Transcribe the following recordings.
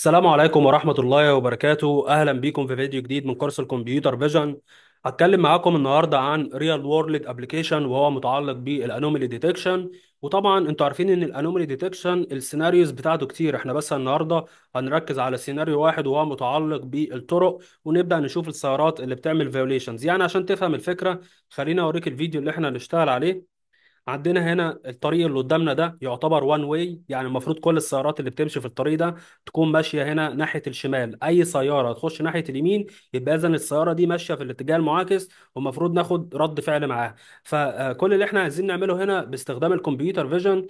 السلام عليكم ورحمة الله وبركاته أهلا بيكم في فيديو جديد من كورس الكمبيوتر فيجن هتكلم معاكم النهاردة عن ريال وورلد ابلكيشن وهو متعلق بالانوميلي ديتكشن وطبعا انتوا عارفين ان الانوميلي ديتكشن السيناريوز بتاعته كتير احنا بس النهاردة هنركز على سيناريو واحد وهو متعلق بالطرق ونبدأ نشوف السيارات اللي بتعمل فيوليشنز يعني عشان تفهم الفكرة خليني اوريك الفيديو اللي احنا هنشتغل عليه عندنا هنا الطريق اللي قدامنا ده يعتبر وان واي يعني المفروض كل السيارات اللي بتمشي في الطريق ده تكون ماشيه هنا ناحيه الشمال اي سياره تخش ناحيه اليمين يبقى اذا السياره دي ماشيه في الاتجاه المعاكس والمفروض ناخد رد فعل معاها فكل اللي احنا عايزين نعمله هنا باستخدام الكمبيوتر فيجن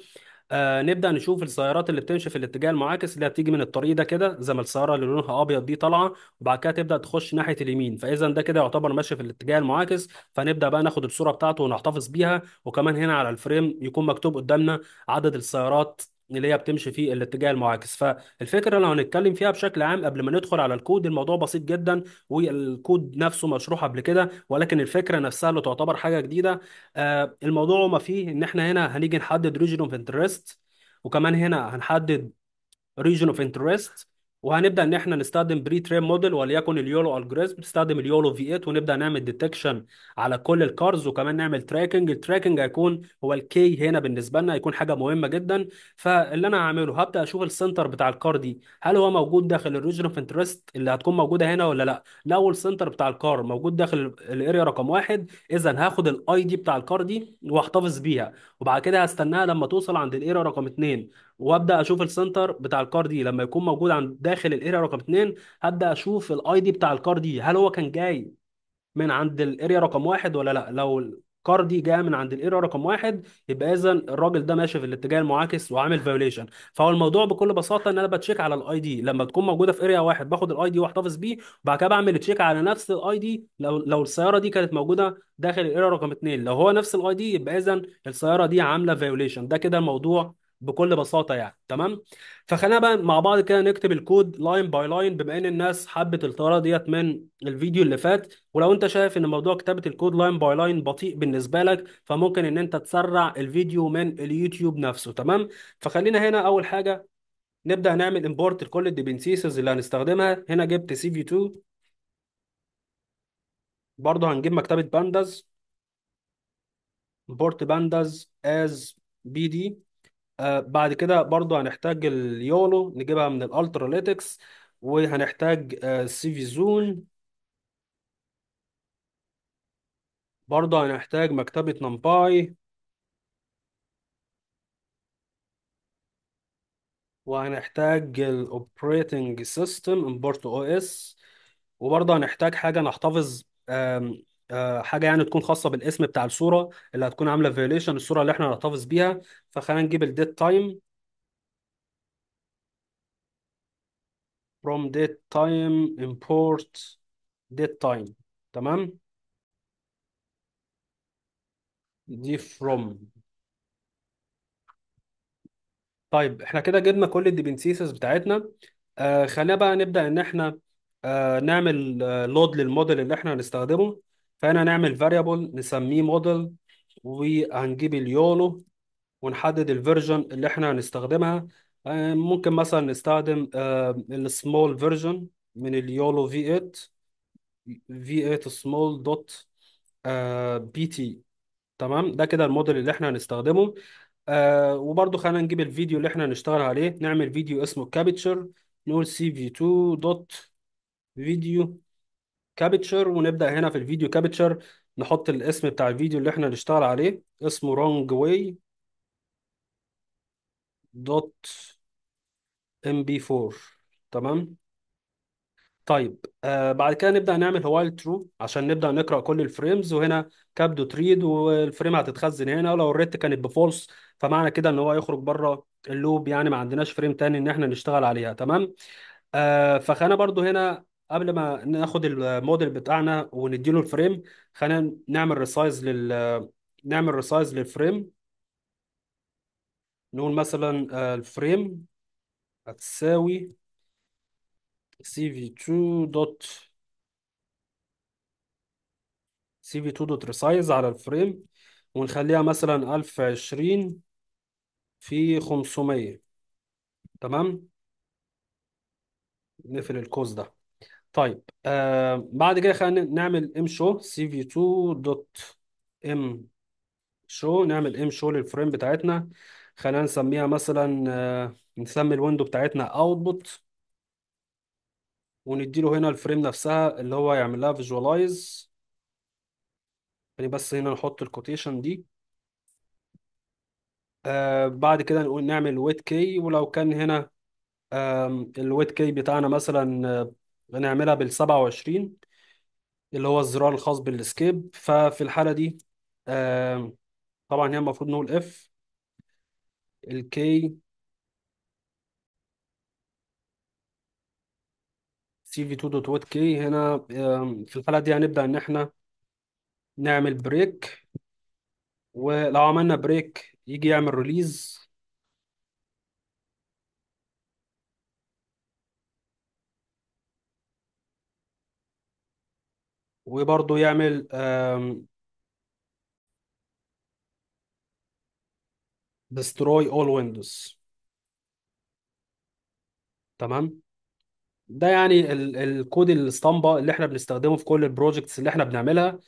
آه نبدا نشوف السيارات اللي بتمشي في الاتجاه المعاكس اللي بتيجي من الطريق ده كده زي ما السياره اللي لونها ابيض دي طالعه وبعد كده تبدا تخش ناحيه اليمين فاذا ده كده يعتبر ماشي في الاتجاه المعاكس فنبدا بقى ناخد الصوره بتاعته ونحتفظ بيها وكمان هنا على الفريم يكون مكتوب قدامنا عدد السيارات اللي هي بتمشي في الاتجاه المعاكس فالفكره لو هنتكلم فيها بشكل عام قبل ما ندخل على الكود الموضوع بسيط جدا والكود نفسه مشروح قبل كده ولكن الفكره نفسها اللي تعتبر حاجه جديده آه، الموضوع ما فيه ان احنا هنا هنيجي نحدد ريجن اوف انترست وكمان هنا هنحدد ريجن اوف انترست وهنبدا ان احنا نستخدم بري ترين موديل وليكن اليولو الجوريزم نستخدم اليولو في 8 ونبدا نعمل ديتكشن على كل الكارز وكمان نعمل تراكنج التراكنج هيكون هو الكي هنا بالنسبه لنا هيكون حاجه مهمه جدا فاللي انا هعمله هبدا اشوف السنتر بتاع الكار دي هل هو موجود داخل الريجن اوف انترست اللي هتكون موجوده هنا ولا لا لو السنتر بتاع الكار موجود داخل الاريا رقم واحد اذا هاخد الاي دي بتاع الكار دي واحتفظ بيها وبعد كده هستناها لما توصل عند الاريا رقم اثنين وابدا اشوف السنتر بتاع الكار دي لما يكون موجود عند داخل الاريا رقم اتنين هبدا اشوف الاي دي بتاع الكار دي هل هو كان جاي من عند الاريا رقم واحد ولا لا لو الكار دي جايه من عند الاريا رقم واحد يبقى اذا الراجل ده ماشي في الاتجاه المعاكس وعامل فايوليشن فهو الموضوع بكل بساطه ان انا بتشيك على الاي دي لما تكون موجوده في اريا واحد باخد الاي دي واحتفظ بيه وبعد كده بعمل تشيك على نفس الاي دي لو لو السياره دي كانت موجوده داخل الاريا رقم اتنين لو هو نفس الاي دي يبقى اذا السياره دي عامله فايوليشن ده كده الموضوع بكل بساطه يعني تمام فخلينا بقى مع بعض كده نكتب الكود لاين باي لاين بما ان الناس حبت الطياره ديت من الفيديو اللي فات ولو انت شايف ان موضوع كتابه الكود لاين باي لاين بطيء بالنسبه لك فممكن ان انت تسرع الفيديو من اليوتيوب نفسه تمام فخلينا هنا اول حاجه نبدا نعمل امبورت لكل الديبنسيسز اللي هنستخدمها هنا جبت سي في 2 برضه هنجيب مكتبه بانداز امبورت بانداز از بي دي آه، بعد كده برضو هنحتاج اليولو نجيبها من الالتراليتكس وهنحتاج في آه، سيفيزون برضو هنحتاج مكتبة نمباي وهنحتاج الاوبريتنج سيستم امبورت او اس وبرضه هنحتاج حاجة نحتفظ آه، حاجه يعني تكون خاصه بالاسم بتاع الصوره اللي هتكون عامله فيوليشن الصوره اللي احنا هنحتفظ بيها فخلينا نجيب الديت تايم from date time import date time تمام دي from طيب احنا كده جبنا كل الديبنسيسز بتاعتنا آه خلينا بقى نبدأ ان احنا آه نعمل لود آه، للموديل اللي احنا هنستخدمه فهنا نعمل variable نسميه model وهنجيب اليولو ونحدد الفيرجن اللي احنا هنستخدمها آه، ممكن مثلا نستخدم آه، السمول فيرجن من اليولو في 8 في 8 سمول دوت بي تي تمام ده كده الموديل اللي احنا هنستخدمه آه وبرده خلينا نجيب الفيديو اللي احنا هنشتغل عليه نعمل فيديو اسمه كابتشر نقول سي في 2 دوت فيديو كابتشر ونبدأ هنا في الفيديو كابتشر نحط الاسم بتاع الفيديو اللي احنا نشتغل عليه اسمه wrong way دوت mp4 تمام طيب آه بعد كده نبدأ نعمل while true عشان نبدأ نقرأ كل الفريمز وهنا كاب دوت ريد والفريم هتتخزن هنا ولو الريت كانت بفولس فمعنى كده ان هو يخرج بره اللوب يعني ما عندناش فريم تاني ان احنا نشتغل عليها تمام آه فخانا برضو هنا قبل ما ناخد الموديل بتاعنا ونديله الفريم خلينا نعمل ريسايز لل نعمل ريسايز للفريم نقول مثلا آه، الفريم هتساوي cv2 دوت cv2 دوت ريسايز على الفريم ونخليها مثلا 1020 في 500 تمام نقفل الكوز ده طيب آه بعد كده خلينا نعمل ام شو سي في 2 دوت ام شو نعمل ام شو للفريم بتاعتنا خلينا نسميها مثلا آه نسمي الويندو بتاعتنا اوتبوت ونديله هنا الفريم نفسها اللي هو يعمل لها فيجواليز يعني بس هنا نحط الكوتيشن دي آه بعد كده نقول نعمل ويت كي ولو كان هنا الويت كي بتاعنا مثلا آه، هنعملها بال 27 اللي هو الزرار الخاص بالاسكيب ففي الحالة دي طبعا هي المفروض نقول اف الكي سي في 2 دوت وات كي هنا في الحالة دي هنبدأ ان احنا نعمل بريك ولو عملنا بريك يجي يعمل ريليز وبرضه يعمل destroy all windows تمام ده يعني الكود الاسطمبة اللي احنا بنستخدمه في كل البروجكتس اللي احنا بنعملها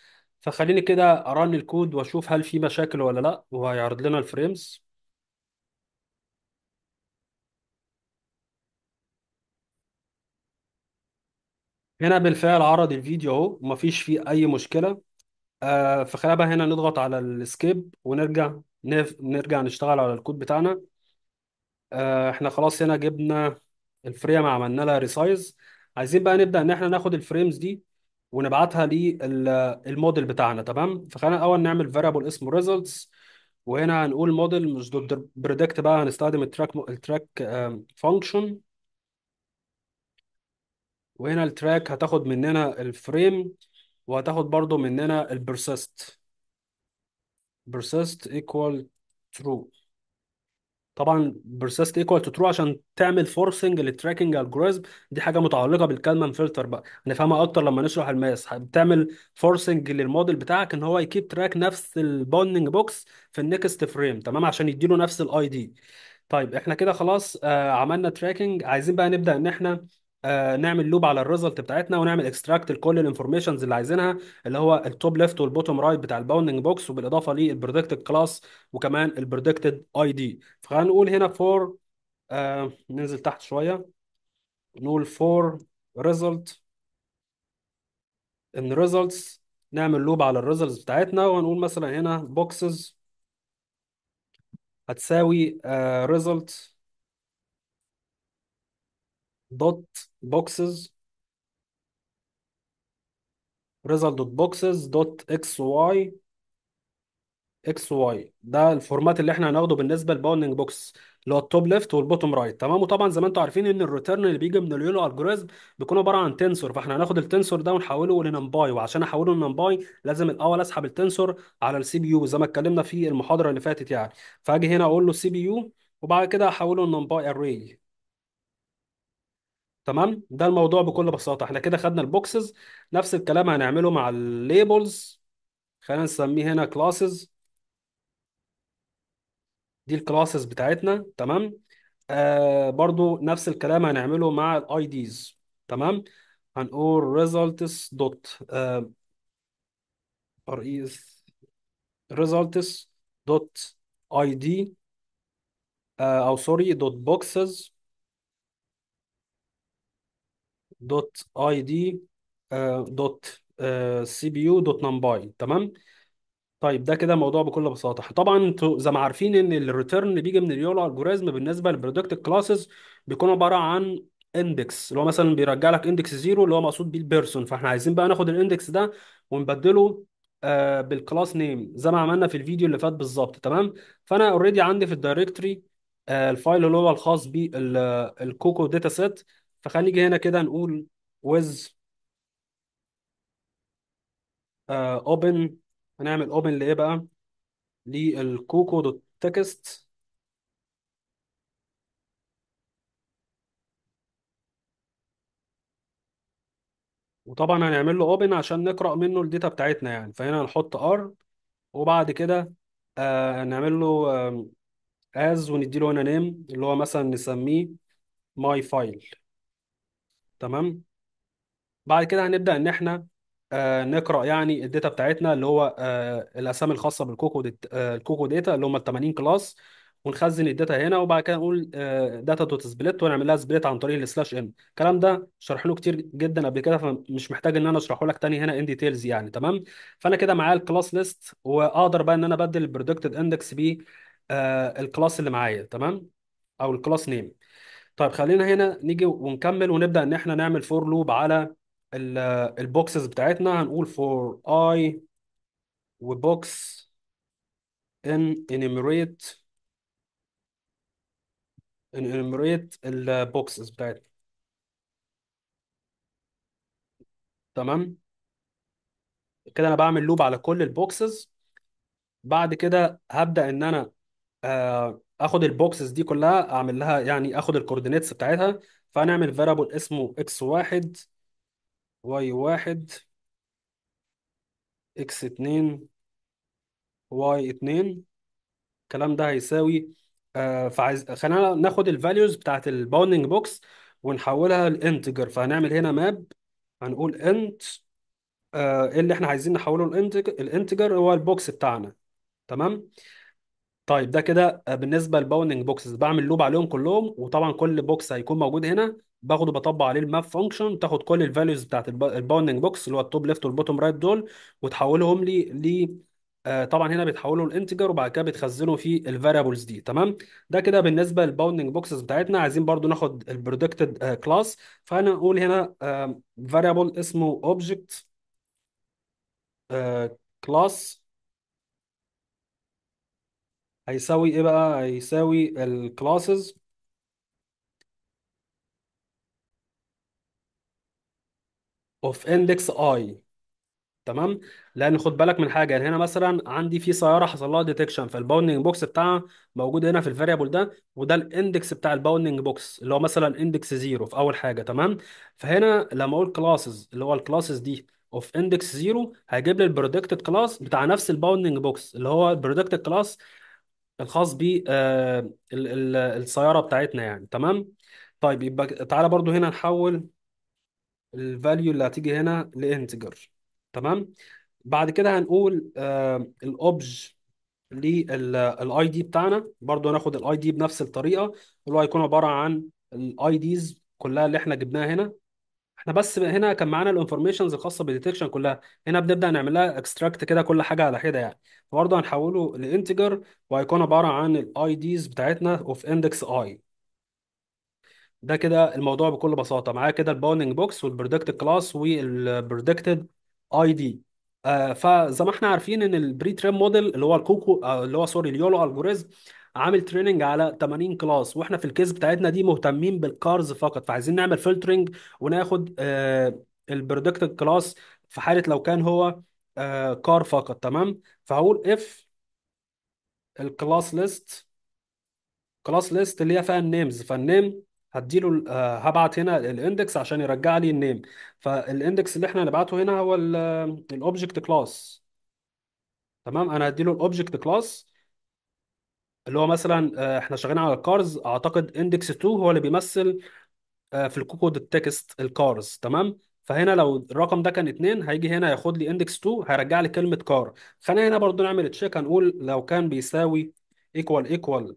فخليني كده ارن الكود واشوف هل في مشاكل ولا لا وهيعرض لنا الفريمز هنا بالفعل عرض الفيديو اهو ومفيش فيه اي مشكله آه في هنا نضغط على الاسكيب ونرجع نف... نرجع نشتغل على الكود بتاعنا آه احنا خلاص هنا جبنا الفريم عملنا لها ريسايز عايزين بقى نبدا ان احنا ناخد الفريمز دي ونبعتها للموديل بتاعنا تمام فخلينا الاول نعمل فاريبل اسمه ريزلتس وهنا هنقول موديل مش دوت بريدكت بقى هنستخدم التراك التراك فانكشن وهنا التراك هتاخد مننا الفريم وهتاخد برضو مننا البرسست persist ايكوال ترو طبعا persist ايكوال ترو عشان تعمل فورسنج للتراكنج الجوريزم دي حاجه متعلقه بالكالمان فلتر بقى هنفهمها اكتر لما نشرح الماس بتعمل فورسنج للموديل بتاعك ان هو يكيب تراك نفس الباوندنج بوكس في النكست فريم تمام عشان يديله نفس الاي دي طيب احنا كده خلاص آه، عملنا تراكنج عايزين بقى نبدا ان احنا آه، نعمل لوب على الريزلت بتاعتنا ونعمل اكستراكت لكل الانفورميشنز اللي عايزينها اللي هو التوب ليفت والبوتوم رايت بتاع الباوندنج بوكس وبالاضافه للبريدكتد كلاس وكمان البريدكتد اي دي فخلينا نقول هنا فور آه ننزل تحت شويه نقول فور ريزلت ان ريزلتس نعمل لوب على الريزلتس بتاعتنا وهنقول مثلا هنا بوكسز هتساوي ريزلت آه، دوت بوكسز ريزلت دوت بوكسز دوت اكس واي اكس واي ده الفورمات اللي احنا هناخده بالنسبه للباوندنج بوكس اللي هو التوب ليفت والبوتوم رايت تمام وطبعا زي ما انتم عارفين ان الريتيرن اللي بيجي من اليولو الجوريزم بيكون عباره عن تنسور فاحنا هناخد التنسور ده ونحوله لنمباي وعشان احوله لنمباي لازم الاول اسحب التنسور على السي بي يو زي ما اتكلمنا في المحاضره اللي فاتت يعني فاجي هنا اقول له سي بي يو وبعد كده احوله لنمباي اري تمام ده الموضوع بكل بساطة احنا كده خدنا البوكسز نفس الكلام هنعمله مع الليبلز خلينا نسميه هنا كلاسز دي الكلاسز بتاعتنا تمام آه برضو نفس الكلام هنعمله مع الاي ديز تمام هنقول results دوت آه، res results دوت اي دي او سوري دوت بوكسز دوت اي دي دوت سي بي يو دوت نمباي تمام طيب ده كده موضوع بكل بساطه طبعا انتوا زي ما عارفين ان الريتيرن اللي بيجي من اليولا الجوريزم بالنسبه للبرودكت كلاسز بيكون عباره عن اندكس اللي هو مثلا بيرجع لك اندكس زيرو اللي هو مقصود بيه البيرسون فاحنا عايزين بقى ناخد الاندكس ده ونبدله آه، بالكلاس نيم زي ما عملنا في الفيديو اللي فات بالظبط تمام فانا اوريدي عندي في الدايركتري آه، الفايل اللي هو الخاص بالكوكو داتا سيت فخلينا نيجي هنا كده نقول with آه، open هنعمل open لإيه بقى؟ للكوكو دوت تكست وطبعا هنعمل له open عشان نقرأ منه الداتا بتاعتنا يعني فهنا هنحط r وبعد كده آه، هنعمل نعمل له as ونديله هنا name اللي هو مثلا نسميه my file تمام بعد كده هنبدأ إن إحنا آه، نقرأ يعني الداتا بتاعتنا اللي هو آه، الأسامي الخاصة بالكوكو ديت آه، الكوكو داتا اللي هم ال 80 كلاس ونخزن الداتا هنا وبعد كده نقول داتا دوت سبليت ونعمل لها سبليت عن طريق السلاش ان الكلام ده شرحناه كتير جدا قبل كده فمش محتاج ان انا اشرحه لك تاني هنا ان ديتيلز يعني تمام فانا كده معايا الكلاس ليست واقدر بقى ان انا ابدل البريدكتد اندكس بيه آه، الكلاس اللي معايا تمام او الكلاس نيم طيب خلينا هنا نيجي ونكمل ونبدأ إن إحنا نعمل فور لوب على البوكسز بتاعتنا هنقول فور I وبوكس ان enumerate ان enumerate البوكسز بتاعتنا تمام كده أنا بعمل لوب على كل البوكسز بعد كده هبدأ إن أنا آه اخد البوكسز دي كلها اعمل لها يعني اخد الكوردينيتس بتاعتها فهنعمل فاريبل اسمه اكس واحد واي واحد اكس اتنين واي اتنين الكلام ده هيساوي آه فعايز خلينا ناخد الفاليوز بتاعت الباوندنج بوكس ونحولها لانتجر فهنعمل هنا ماب هنقول انت آه إيه اللي احنا عايزين نحوله الانتجر هو البوكس بتاعنا تمام طيب ده كده آه، بالنسبه للباوندنج بوكسز بعمل لوب عليهم كلهم وطبعا كل بوكس هيكون موجود هنا باخده بطبق عليه الماب فانكشن تاخد كل الفاليوز بتاعت الباوندنج بوكس اللي هو التوب ليفت والبوتوم رايت دول وتحولهم لي ل آه، طبعا هنا بيتحولوا للانتجر وبعد كده بيتخزنوا في الفاريبلز دي تمام ده كده بالنسبه للباوندنج بوكسز بتاعتنا عايزين برضو ناخد البريدكتد كلاس آه، اقول هنا فاريبل اسمه اوبجكت كلاس هيساوي ايه بقى هيساوي الكلاسز اوف اندكس اي تمام لان خد بالك من حاجه يعني هنا مثلا عندي في سياره حصل لها ديتكشن فالباوندنج بوكس بتاعها موجود هنا في الفاريبل ده وده الاندكس بتاع الباوندنج بوكس اللي هو مثلا اندكس زيرو في اول حاجه تمام فهنا لما اقول كلاسز اللي هو الكلاسز دي اوف اندكس زيرو هيجيب لي البريدكتد كلاس بتاع نفس الباوندنج بوكس اللي هو البريدكتد كلاس الخاص بالسيارة آه، السيارة بتاعتنا يعني تمام طيب يبقى تعالى برضو هنا نحول الفاليو اللي هتيجي هنا لانتجر تمام بعد كده هنقول الاوبج للاي دي بتاعنا برضو هناخد الاي دي بنفس الطريقه اللي هو هيكون عباره عن الاي ديز كلها اللي احنا جبناها هنا احنا بس هنا كان معانا الانفورميشنز الخاصه بالديتكشن كلها هنا بنبدا نعمل لها اكستراكت كده كل حاجه على حده يعني برضه هنحوله لانتجر وهيكون عباره عن الاي ديز بتاعتنا اوف اندكس اي ده كده الموضوع بكل بساطه معايا كده الباوندنج بوكس والبريدكت كلاس والبريدكتد اي دي فزي ما احنا عارفين ان البري تريم موديل اللي هو الكوكو آه، اللي هو سوري اليولو الجوريزم عامل تريننج على 80 كلاس واحنا في الكيس بتاعتنا دي مهتمين بالكارز فقط فعايزين نعمل فلترنج وناخد آه البريدكتد كلاس في حاله لو كان هو آه كار فقط تمام فهقول اف الكلاس ليست كلاس ليست اللي هي فيها النيمز فالنيم هديله آه هبعت هنا الاندكس عشان يرجع لي النيم فالاندكس اللي احنا هنبعته هنا هو الاوبجكت آه، كلاس تمام انا هديله الاوبجكت كلاس اللي هو مثلا آه، احنا شغالين على الكارز اعتقد اندكس 2 هو اللي بيمثل آه، في في دوت التكست الكارز تمام فهنا لو الرقم ده كان 2 هيجي هنا ياخد لي اندكس 2 هيرجع لي كلمه كار خلينا هنا برضو نعمل تشيك هنقول لو كان بيساوي ايكوال ايكوال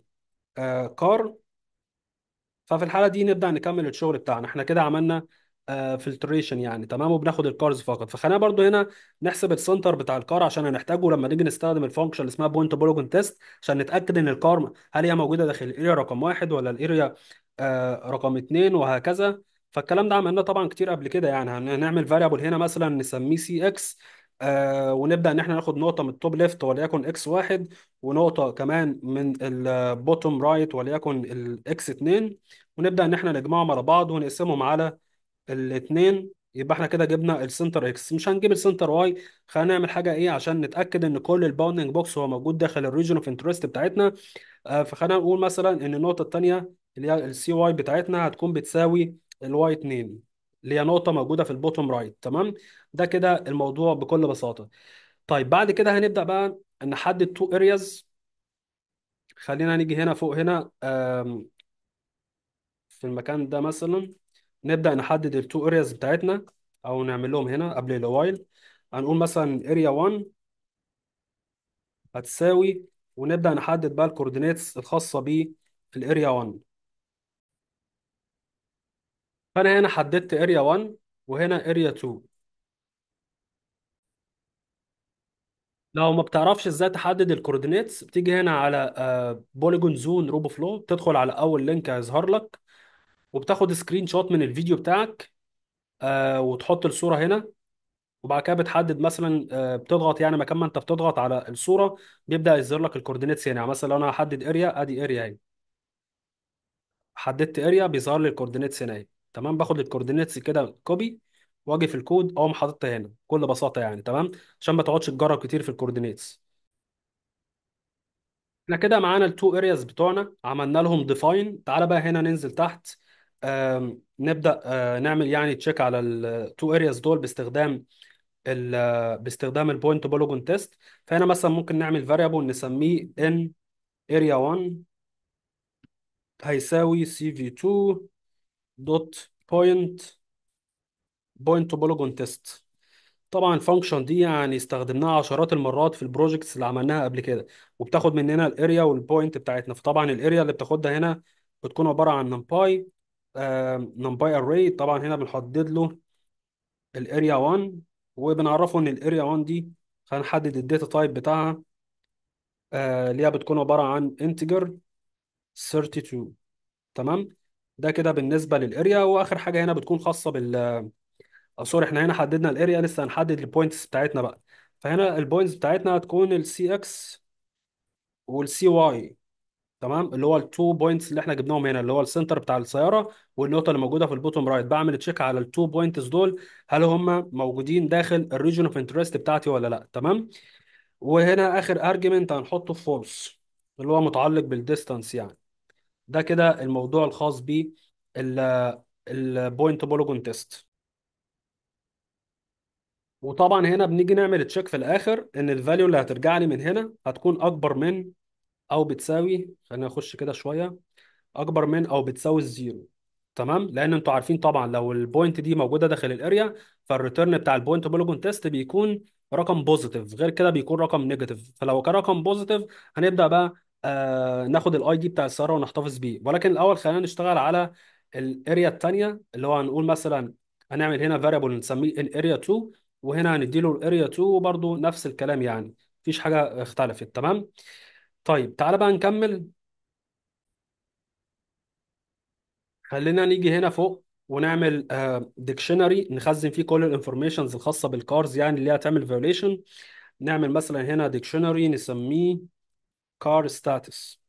كار ففي الحاله دي نبدا نكمل الشغل بتاعنا احنا كده عملنا فلتريشن آه، يعني تمام وبناخد الكارز فقط فخلينا برضو هنا نحسب السنتر بتاع الكار عشان هنحتاجه لما نيجي نستخدم الفانكشن اللي اسمها بوينت بولوجن تيست عشان نتاكد ان الكار هل هي موجوده داخل الاريا رقم واحد ولا الاريا آه، رقم اثنين وهكذا فالكلام ده عملناه طبعا كتير قبل كده يعني هنعمل فاريبل هنا مثلا نسميه سي اكس آه ونبدا ان احنا ناخد نقطه من التوب ليفت وليكن اكس واحد ونقطه كمان من البوتوم رايت وليكن الاكس اثنين ونبدا ان احنا نجمعهم على بعض ونقسمهم على الاثنين يبقى احنا كده جبنا السنتر اكس مش هنجيب السنتر واي خلينا نعمل حاجه ايه عشان نتاكد ان كل الباوندنج بوكس هو موجود داخل الريجن اوف انترست بتاعتنا آه، فخلينا نقول مثلا ان النقطه الثانيه اللي هي السي واي بتاعتنا هتكون بتساوي الواي 2 اللي هي نقطه موجوده في البوتوم رايت تمام ده كده الموضوع بكل بساطه طيب بعد كده هنبدا بقى نحدد تو ارياز خلينا نيجي هنا فوق هنا في المكان ده مثلا نبدا نحدد التو ارياز بتاعتنا او نعمل لهم هنا قبل الوايل هنقول مثلا اريا 1 هتساوي ونبدا نحدد بقى الكوردينيتس الخاصه area 1 فانا هنا حددت اريا 1 وهنا اريا 2 لو ما بتعرفش ازاي تحدد الكوردينيتس بتيجي هنا على بوليجون زون روبو فلو بتدخل على اول لينك هيظهر لك وبتاخد سكرين شوت من الفيديو بتاعك آه وتحط الصورة هنا وبعد كده بتحدد مثلا آه، بتضغط يعني مكان ما انت بتضغط على الصوره بيبدا يظهر لك الكوردينيتس هنا يعني مثلا لو انا هحدد اريا ادي اريا اهي حددت اريا بيظهر لي الكوردينيتس هنا اهي تمام باخد الكوردينيتس كده كوبي واجي في الكود اقوم حاططها هنا بكل بساطه يعني تمام عشان ما تقعدش تجرب كتير في الكوردينيتس احنا كده معانا التو ارياز بتوعنا عملنا لهم ديفاين تعالى بقى هنا ننزل تحت نبدأ آه، نعمل يعني تشيك على التو ارياز دول باستخدام الـ آه، باستخدام البوينت بولوجون تيست فهنا مثلا ممكن نعمل فاريبل نسميه ان اريا 1 هيساوي سي في 2 دوت بوينت بوينت بولوجون تيست طبعا الفانكشن دي يعني استخدمناها عشرات المرات في البروجكتس اللي عملناها قبل كده وبتاخد مننا الاريا والبوينت بتاعتنا فطبعا الاريا اللي بتاخدها هنا بتكون عباره عن نمباي نمباي آه، اري طبعا هنا بنحدد له الاريا 1 وبنعرفه ان الاريا 1 دي هنحدد الداتا تايب بتاعها آه اللي هي بتكون عباره عن انتجر 32 تمام ده كده بالنسبه للاريا واخر حاجه هنا بتكون خاصه بال سوري آه، احنا هنا حددنا الاريا لسه هنحدد البوينتس بتاعتنا بقى فهنا البوينتس بتاعتنا هتكون السي اكس والسي واي تمام اللي هو التو بوينتس اللي احنا جبناهم هنا اللي هو السنتر بتاع السياره والنقطه اللي موجوده في البوتوم رايت بعمل تشيك على التو بوينتس دول هل هم موجودين داخل الريجن اوف انترست بتاعتي ولا لا تمام وهنا اخر ارجيومنت هنحطه في فولس اللي هو متعلق بالديستانس يعني ده كده الموضوع الخاص ب البوينت بولوجون تيست وطبعا هنا بنيجي نعمل تشيك في الاخر ان الفاليو اللي هترجع لي من هنا هتكون اكبر من او بتساوي خلينا نخش كده شويه اكبر من او بتساوي الزيرو تمام لان انتوا عارفين طبعا لو البوينت دي موجوده داخل الاريا فالريتيرن بتاع البوينت بوليجون تيست بيكون رقم بوزيتيف غير كده بيكون رقم نيجاتيف فلو كان رقم بوزيتيف هنبدا بقى آه ناخد الاي دي بتاع السياره ونحتفظ بيه ولكن الاول خلينا نشتغل على الاريا الثانيه اللي هو هنقول مثلا هنعمل هنا فاريبل نسميه الاريا 2 وهنا هنديله الاريا 2 وبرده نفس الكلام يعني مفيش حاجه اختلفت تمام طيب تعالى بقى نكمل خلينا نيجي هنا فوق ونعمل ديكشنري آه، نخزن فيه كل الانفورميشنز الخاصه بالكارز يعني اللي هتعمل فيوليشن نعمل مثلا هنا ديكشنري نسميه كار ستاتس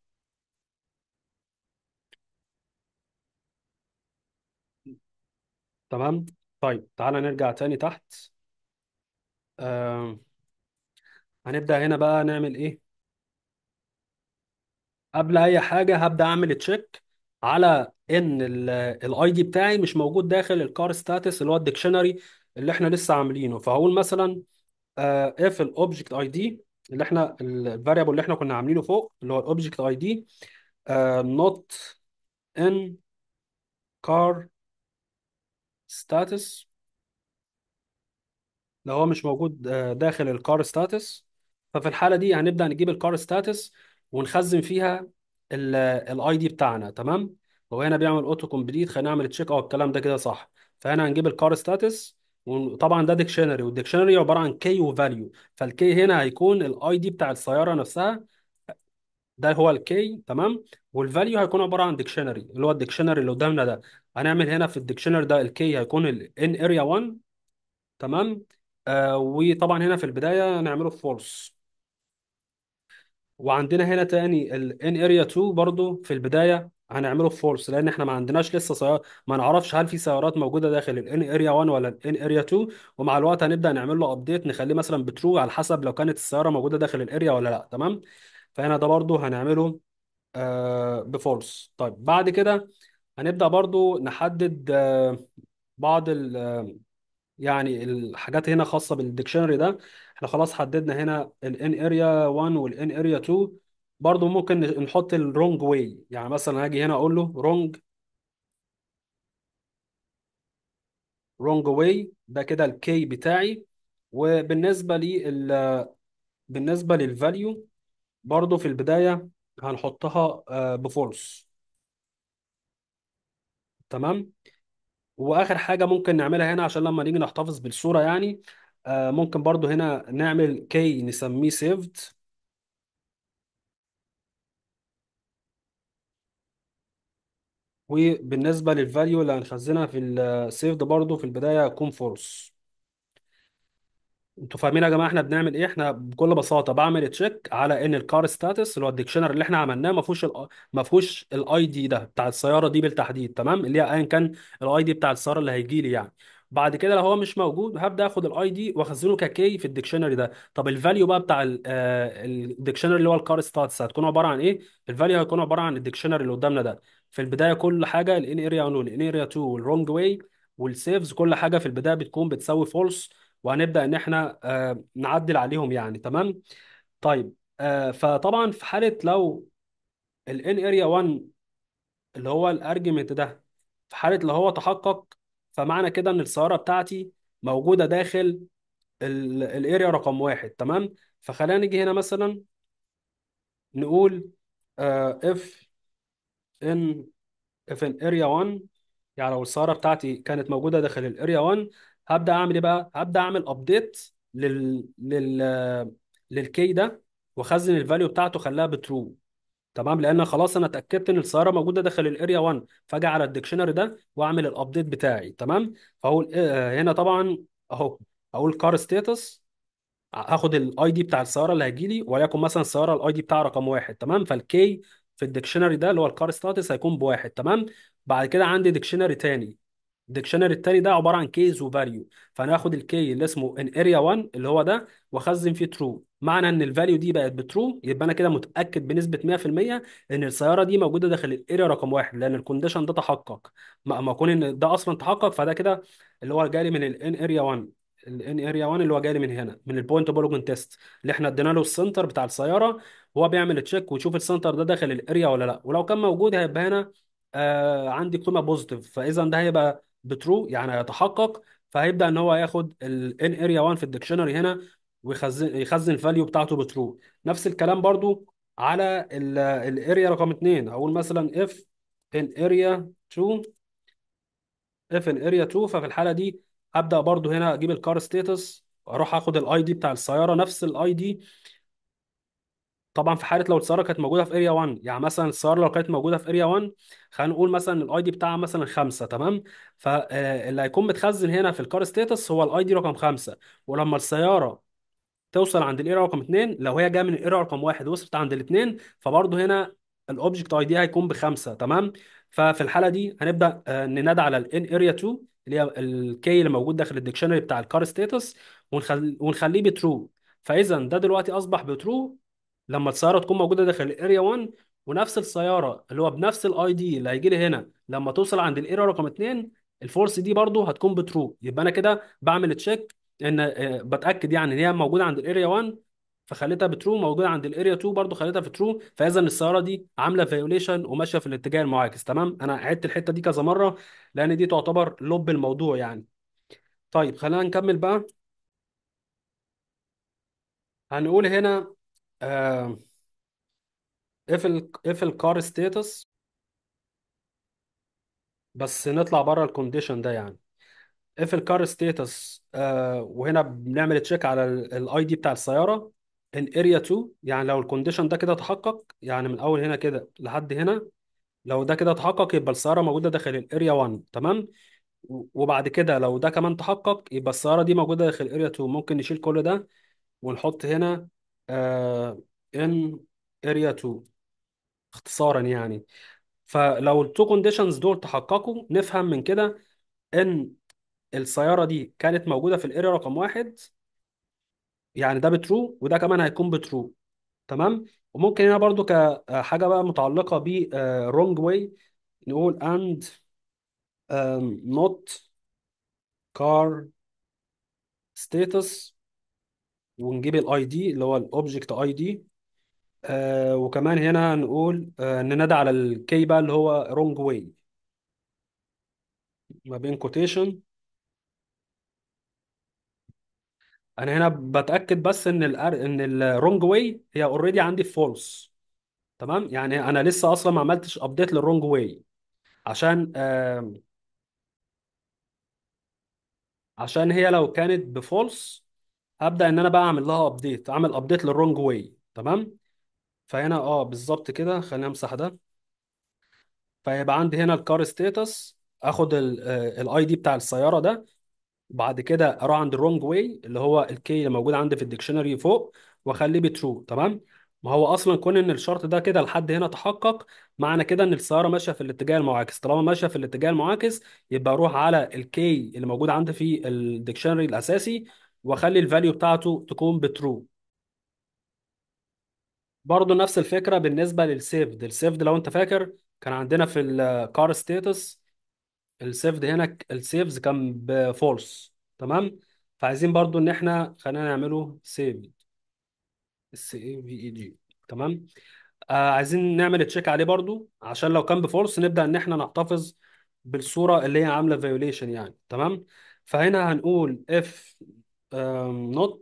تمام طيب تعالى نرجع تاني تحت آه. هنبدا هنا بقى نعمل ايه قبل اي حاجه هبدا اعمل تشيك على ان الاي دي بتاعي مش موجود داخل الكار ستاتس اللي هو الديكشنري اللي احنا لسه عاملينه فهقول مثلا اف الاوبجكت اي دي اللي احنا الفاريبل اللي احنا كنا عاملينه فوق اللي هو الاوبجكت اي دي نوت ان كار ستاتس لو هو مش موجود آه، داخل الكار ستاتس ففي الحاله دي هنبدا نجيب الكار ستاتس ونخزن فيها الاي دي بتاعنا تمام هو هنا بيعمل اوتو كومبليت خلينا نعمل تشيك اه الكلام ده كده صح فهنا هنجيب الكار ستاتس وطبعا ده ديكشنري والديكشنري عباره عن كي وفاليو فالكي هنا هيكون الاي دي بتاع السياره نفسها ده هو الكي تمام والفاليو هيكون عباره عن ديكشنري اللي هو الديكشنري اللي قدامنا ده هنعمل هنا في الديكشنري ده الكي هيكون الان اريا 1 تمام آه وطبعا هنا في البدايه هنعمله فورس وعندنا هنا تاني الان اريا 2 برضو في البدايه هنعمله فولس لان احنا ما عندناش لسه سيارات ما نعرفش هل في سيارات موجوده داخل الان اريا 1 ولا الان اريا 2 ومع الوقت هنبدا نعمل له ابديت نخليه مثلا بترو على حسب لو كانت السياره موجوده داخل الاريا ولا لا تمام فهنا ده برضو هنعمله آه، بفولس طيب بعد كده هنبدا برضو نحدد آه، بعض ال آه، يعني الحاجات هنا خاصه بالديكشنري ده احنا خلاص حددنا هنا الان اريا 1 والان اريا 2 برضو ممكن نحط الرونج واي يعني مثلا هاجي هنا اقول له رونج رونج واي ده كده الكي بتاعي وبالنسبه لل بالنسبه للفاليو برضو في البدايه هنحطها آه، بفولس تمام واخر حاجه ممكن نعملها هنا عشان لما نيجي نحتفظ بالصوره يعني آه، ممكن برضو هنا نعمل كي نسميه سيفد وبالنسبة للفاليو اللي هنخزنها في السيفد برضو في البداية هيكون فورس انتوا فاهمين يا جماعة احنا بنعمل ايه احنا بكل بساطة بعمل تشيك على ان الكار ستاتس اللي هو الديكشنري اللي احنا عملناه ما فيهوش ما فيهوش الاي دي ده بتاع السيارة دي بالتحديد تمام اللي هي ايا كان الاي دي بتاع السيارة اللي هيجي لي يعني بعد كده لو هو مش موجود هبدا اخد الاي دي واخزنه ككي في الديكشنري ده طب الفاليو بقى بتاع آه، الديكشنري اللي هو الكار ستاتس هتكون عباره عن ايه الفاليو هيكون عباره عن الديكشنري اللي قدامنا ده في البدايه كل حاجه الان اريا 1 والان اريا 2 والرونج واي والسيفز كل حاجه في البدايه بتكون بتساوي فولس وهنبدا ان احنا آه، نعدل عليهم يعني تمام طيب آه، فطبعا في حاله لو الان اريا 1 اللي هو الارجيومنت ده في حاله لو هو تحقق فمعنى كده ان السياره بتاعتي موجوده داخل الاريا رقم واحد تمام فخلينا نيجي هنا مثلا نقول اف ان اف ان اريا 1 يعني لو السياره بتاعتي كانت موجوده داخل الاريا 1 هبدا اعمل ايه بقى هبدا اعمل ابديت لل لل للكي ده واخزن الفاليو بتاعته خلاها بترو تمام لان خلاص انا اتاكدت ان السياره موجوده داخل الاريا 1 فاجي على الديكشنري ده واعمل الابديت بتاعي تمام فاقول آه، آه، هنا طبعا اهو اقول كار ستيتس هاخد الاي دي بتاع السياره اللي هيجي لي وليكن مثلا السياره الاي دي بتاعها رقم واحد تمام فالكي في الديكشنري ده اللي هو الكار ستاتس هيكون بواحد تمام بعد كده عندي ديكشنري تاني الدكشنري التاني ده عباره عن كيز وفاليو فانا هاخد الكي اللي اسمه ان اريا 1 اللي هو ده واخزن فيه ترو معنى ان الفاليو دي بقت بترو يبقى انا كده متاكد بنسبه 100% ان السياره دي موجوده داخل الاريا رقم واحد لان الكونديشن ده تحقق ما كون ان ده اصلا تحقق فده كده اللي هو جالي من الان اريا 1 الان اريا 1 اللي هو جالي من هنا من البوينت بولوجن تيست اللي احنا ادينا له السنتر بتاع السياره وهو بيعمل تشيك ويشوف السنتر ده داخل الاريا ولا لا ولو كان موجود هيبقى هنا آه عندي قيمه بوزيتيف فاذا ده هيبقى بترو يعني هيتحقق فهيبدا ان هو ياخد الان اريا 1 في الديكشنري هنا ويخزن يخزن الفاليو بتاعته بترو نفس الكلام برضو على الاريا رقم 2 اقول مثلا اف ان اريا 2 اف ان اريا 2 ففي الحاله دي هبدا برضو هنا اجيب الكار ستيتس اروح اخد الاي دي بتاع السياره نفس الاي دي طبعا في حاله لو السياره كانت موجوده في اريا 1 يعني مثلا السياره لو كانت موجوده في اريا 1 خلينا نقول مثلا الاي دي بتاعها مثلا خمسه تمام فاللي آه، هيكون متخزن هنا في الكار ستيتس هو الاي دي رقم خمسه ولما السياره توصل عند الاريا رقم اثنين لو هي جايه من الاريا رقم واحد وصلت عند الاثنين فبرضه هنا الاوبجكت اي دي هيكون بخمسه تمام ففي الحاله دي هنبدا آه، ننادى على الان اريا 2 اللي هي الكي اللي موجود داخل الديكشنري بتاع الكار ستيتس ونخليه بترو فاذا ده دلوقتي اصبح بترو لما السياره تكون موجوده داخل الاريا 1 ونفس السياره اللي هو بنفس الاي دي اللي هيجي لي هنا لما توصل عند الاريا رقم 2 الفورس دي برضو هتكون بترو يبقى انا كده بعمل تشيك ان آه، بتاكد يعني ان هي موجوده عند الاريا 1 فخليتها بترو موجوده عند الاريا 2 برضو خليتها في ترو فاذا السياره دي عامله فيوليشن وماشيه في الاتجاه المعاكس تمام انا عدت الحته دي كذا مره لان دي تعتبر لب الموضوع يعني طيب خلينا نكمل بقى هنقول هنا آه، اقفل اقفل كار ستيتس بس نطلع بره الكونديشن ده يعني اقفل الكار ستيتس وهنا بنعمل تشيك على الاي دي بتاع السياره ان اريا 2 يعني لو الكونديشن ده كده تحقق يعني من اول هنا كده لحد هنا لو ده كده تحقق يبقى السياره موجوده داخل الاريا 1 تمام وبعد كده لو ده كمان تحقق يبقى السياره دي موجوده داخل الاريا 2 ممكن نشيل كل ده ونحط هنا آه ان اريا 2 اختصارا يعني فلو التو كونديشنز دول تحققوا نفهم من كده ان السياره دي كانت موجوده في الاريا رقم واحد يعني ده بترو وده كمان هيكون بترو تمام وممكن هنا برضو كحاجه آه، بقى متعلقه ب رونج آه، واي نقول اند نوت كار status ونجيب الاي دي اللي هو الاوبجكت اي دي آه وكمان هنا نقول آه ننادى على الكي بقى اللي هو رونج واي ما بين كوتيشن انا هنا بتاكد بس ان الـ ان الرونج واي هي اوريدي عندي فولس تمام يعني انا لسه اصلا ما عملتش ابديت للرونج واي عشان آه عشان هي لو كانت بفولس هبدا ان انا بقى اعمل لها ابديت اعمل ابديت للرونج واي تمام فهنا اه بالظبط كده خلينا امسح ده فيبقى عندي هنا الكار ستيتس اخد الاي آه، دي بتاع السياره ده بعد كده اروح عند الرونج واي اللي هو الكي اللي موجود عندي في الديكشنري فوق واخليه بترو تمام ما هو اصلا كون ان الشرط ده كده لحد هنا تحقق معنى كده ان السياره ماشيه في الاتجاه المعاكس طالما ماشيه في الاتجاه المعاكس يبقى اروح على الكي اللي موجود عندي في الديكشنري الاساسي واخلي الفاليو بتاعته تكون بترو برضو نفس الفكره بالنسبه للسيفد السيفد لو انت فاكر كان عندنا في الكار ستيتس السيفد هنا السيفز كان بفولس تمام فعايزين برضو ان احنا خلينا نعمله سيفد اس اي في اي جي تمام آه عايزين نعمل تشيك عليه برضو عشان لو كان بفولس نبدا ان احنا نحتفظ بالصوره اللي هي عامله فيوليشن يعني تمام فهنا هنقول اف um, not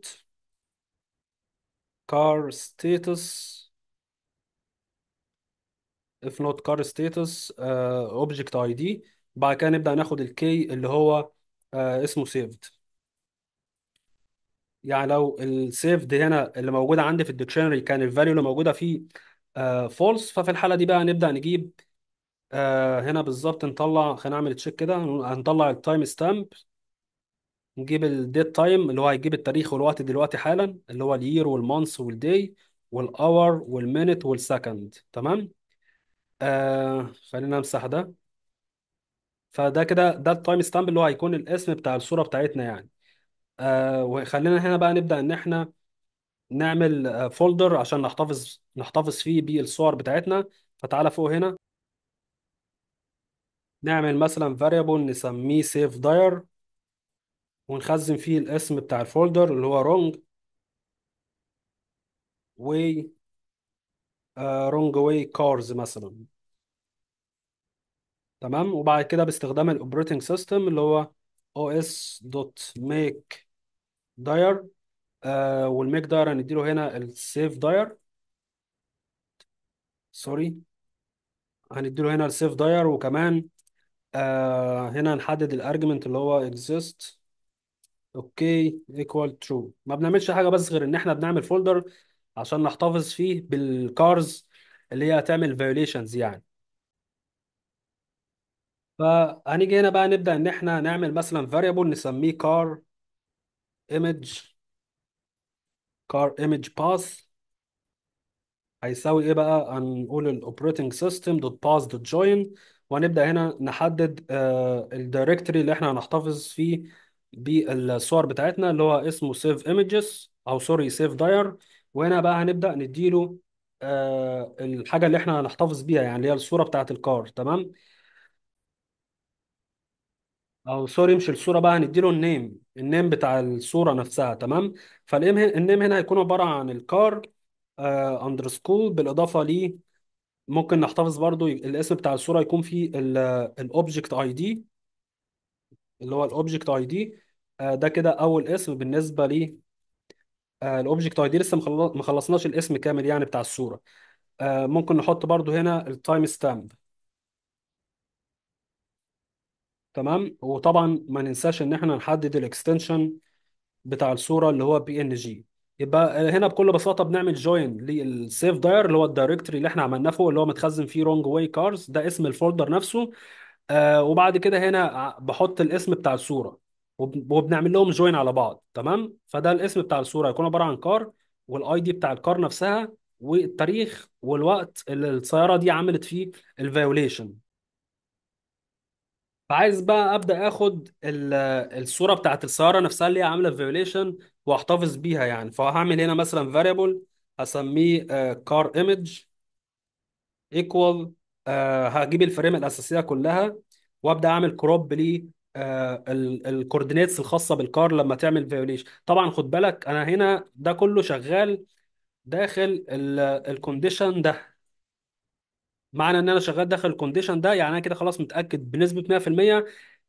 car status if not car status uh, object ID بعد كده نبدأ ناخد الكي اللي هو uh, اسمه saved يعني لو السيفد هنا اللي موجودة عندي في الديكشنري كان الفاليو اللي موجودة فيه فولس آه، ففي الحالة دي بقى نبدأ نجيب هنا بالظبط نطلع خلينا نعمل تشيك كده هنطلع التايم ستامب نجيب الديت تايم اللي هو هيجيب التاريخ والوقت دلوقتي حالا اللي هو الير والمانث والدي والاور والمينت والسكند تمام آه خلينا امسح ده فده كده ده التايم ستامب اللي هو هيكون الاسم بتاع الصورة بتاعتنا يعني آه وخلينا هنا بقى نبدأ ان احنا نعمل آه، فولدر عشان نحتفظ نحتفظ فيه بالصور بتاعتنا فتعالى فوق هنا نعمل مثلا فاريبل نسميه سيف داير ونخزن فيه الاسم بتاع الفولدر اللي هو رونج واي آه، رونج واي كارز مثلا تمام وبعد كده باستخدام الاوبريتنج سيستم اللي هو اس دوت ميك داير والميك داير هنديله هنا السيف داير سوري هنديله هنا السيف داير وكمان آه هنا نحدد الارجمنت اللي هو exist اوكي ايكوال ترو ما بنعملش حاجه بس غير ان احنا بنعمل فولدر عشان نحتفظ فيه بالكارز اللي هي هتعمل فيوليشنز يعني فهنيجي هنا بقى نبدا ان احنا نعمل مثلا فاريبل نسميه كار ايمج كار ايمج باث هيساوي ايه بقى هنقول الاوبريتنج سيستم دوت باث دوت جوين وهنبدا هنا نحدد آه، الدايركتوري اللي احنا هنحتفظ فيه بالصور بتاعتنا اللي هو اسمه سيف ايمجز او سوري سيف داير وهنا بقى هنبدا نديله آه الحاجه اللي احنا هنحتفظ بيها يعني اللي هي الصوره بتاعت الكار تمام او سوري مش الصوره بقى هنديله النيم النيم بتاع الصوره نفسها تمام فالنيم النيم هنا هيكون عباره عن الكار اندرسكول آه، بالاضافه ل ممكن نحتفظ برضو الاسم بتاع الصوره يكون فيه الاوبجكت اي دي اللي هو الاوبجكت اي دي آه، ده كده اول اسم بالنسبه لي الاوبجكت اي دي لسه ما خلصناش الاسم كامل يعني بتاع الصوره آه، ممكن نحط برضو هنا التايم ستامب تمام وطبعا ما ننساش ان احنا نحدد الاكستنشن بتاع الصوره اللي هو بي ان جي يبقى آه، هنا بكل بساطه بنعمل جوين للسيف داير اللي هو الدايركتوري اللي احنا عملناه فوق اللي هو متخزن فيه رونج واي كارز ده اسم الفولدر نفسه وبعد كده هنا بحط الاسم بتاع الصوره وبنعمل لهم جوين على بعض تمام فده الاسم بتاع الصوره هيكون عباره عن كار والاي دي بتاع الكار نفسها والتاريخ والوقت اللي السياره دي عملت فيه الفيوليشن فعايز بقى ابدا اخد الصوره بتاعت السياره نفسها اللي هي عامله فيوليشن واحتفظ بيها يعني فهعمل هنا مثلا فاريبل هسميه كار ايمج ايكوال هجيب الفريم الاساسيه كلها وابدا اعمل كروب آه، الكوردينيتس الخاصه بالكار لما تعمل فيوليشن طبعا خد بالك انا هنا ده كله شغال داخل الكونديشن ده معنى ان انا شغال داخل الكونديشن ده يعني انا كده خلاص متاكد بنسبه 100%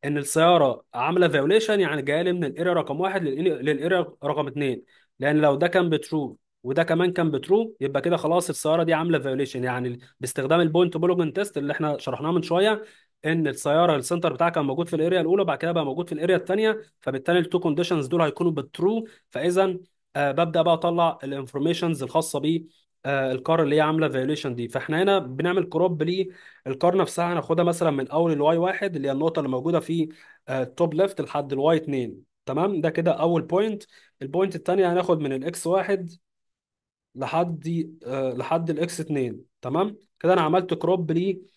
ان السياره عامله فيوليشن يعني جايه لي من الاريا رقم واحد للاريا رقم اتنين لان لو ده كان بترو وده كمان كان بترو يبقى كده خلاص السياره دي عامله فيوليشن يعني باستخدام البوينت بولوجن تيست اللي احنا شرحناه من شويه ان السياره السنتر بتاعها كان موجود في الاريا الاولى بعد كده بقى موجود في الاريا الثانيه فبالتالي التو كونديشنز دول هيكونوا بالترو فاذا آه ببدا بقى اطلع الانفورميشنز الخاصه بيه آه الكار اللي هي عامله فيوليشن دي فاحنا هنا بنعمل كروب للكار نفسها هناخدها مثلا من اول الواي واحد اللي هي النقطه اللي موجوده في التوب آه ليفت لحد الواي اتنين تمام ده كده اول بوينت البوينت الثانيه هناخد من الاكس واحد لحد دي آه، لحد الاكس اتنين تمام كده انا عملت كروب ليه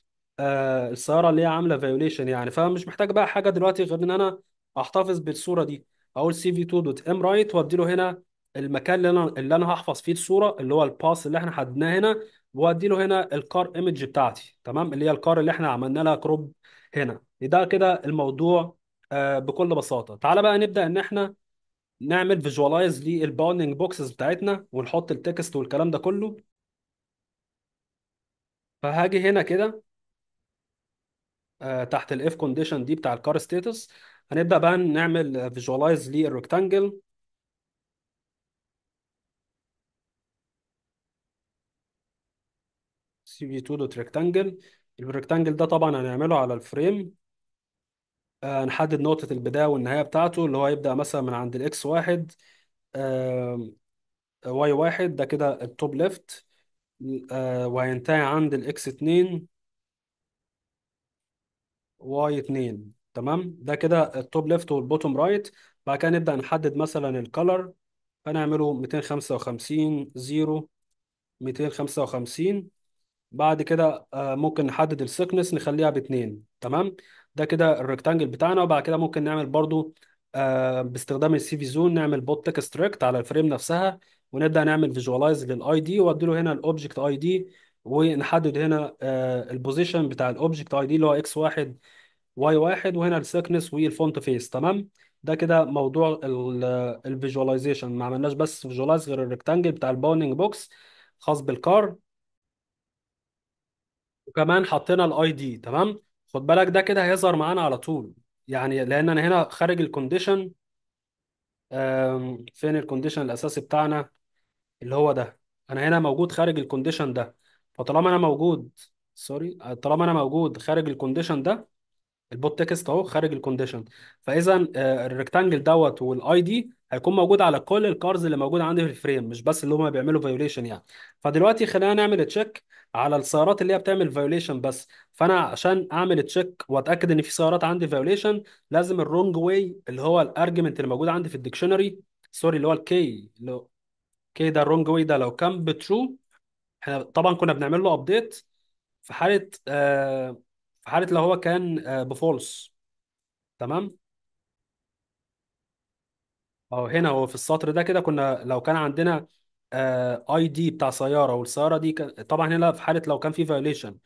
السياره آه، اللي هي عامله فايوليشن يعني فمش محتاج بقى حاجه دلوقتي غير ان انا احتفظ بالصوره دي اقول سي في 2 دوت ام رايت وادي له هنا المكان اللي انا اللي انا هحفظ فيه الصوره اللي هو الباس اللي احنا حددناه هنا وادي له هنا الكار ايمج بتاعتي تمام اللي هي الكار اللي احنا عملنا لها كروب هنا ده كده الموضوع آه، بكل بساطه تعالى بقى نبدا ان احنا نعمل فيجواليز للباوندنج بوكسز بتاعتنا ونحط التكست والكلام ده كله فهاجي هنا كده آه، تحت الاف كونديشن دي بتاع الكار ستيتس هنبدا بقى نعمل فيجواليز للريكتانجل سي في 2 دوت ريكتانجل الريكتانجل ده طبعا هنعمله على الفريم آه، نحدد نقطة البداية والنهاية بتاعته اللي هو هيبدأ مثلا من عند الإكس واحد واي آه، واحد ده كده التوب ليفت وهينتهي عند الإكس اتنين واي 2 تمام ده كده التوب ليفت والبوتوم رايت بعد كده نبدأ نحدد مثلا الكالر هنعمله 255 0 255 بعد كده آه، ممكن نحدد السيكنس نخليها باتنين تمام ده كده الريكتانجل بتاعنا وبعد كده ممكن نعمل برضو آه، باستخدام السي في زون نعمل بوت تكست ريكت على الفريم نفسها ونبدا نعمل فيجواليز للاي دي وادي له هنا الاوبجكت اي دي ونحدد هنا آه، البوزيشن بتاع الاوبجكت اي دي اللي هو اكس واحد واي واحد وهنا الثيكنس والفونت فيس تمام ده كده موضوع الفيجواليزيشن آه، ما عملناش بس فيجواليز غير الريكتانجل بتاع الباوندنج بوكس خاص بالكار وكمان حطينا الاي دي تمام خد بالك ده كده هيظهر معانا على طول يعني لان انا هنا خارج الكونديشن فين الكونديشن الاساسي بتاعنا اللي هو ده انا هنا موجود خارج الكونديشن ده فطالما انا موجود سوري طالما انا موجود خارج الكونديشن ده البوت تكست اهو خارج الكونديشن فاذا آه، الريكتانجل دوت والاي دي هيكون موجود على كل الكارز اللي موجوده عندي في الفريم مش بس اللي هم بيعملوا فايوليشن يعني فدلوقتي خلينا نعمل تشيك على السيارات اللي هي بتعمل فايوليشن بس فانا عشان اعمل تشيك واتاكد ان في سيارات عندي فايوليشن لازم الرونج واي اللي هو الارجمنت اللي موجود عندي في الديكشنري سوري اللي هو الكي اللي هو كي ده الرونج واي ده لو كان بترو احنا طبعا كنا بنعمل له ابديت في حاله آه في حاله لو هو كان آه بفولس تمام اهو هنا هو في السطر ده كده كنا لو كان عندنا اي آه، دي بتاع سياره والسياره دي كان طبعا هنا في حاله لو كان في فايوليشن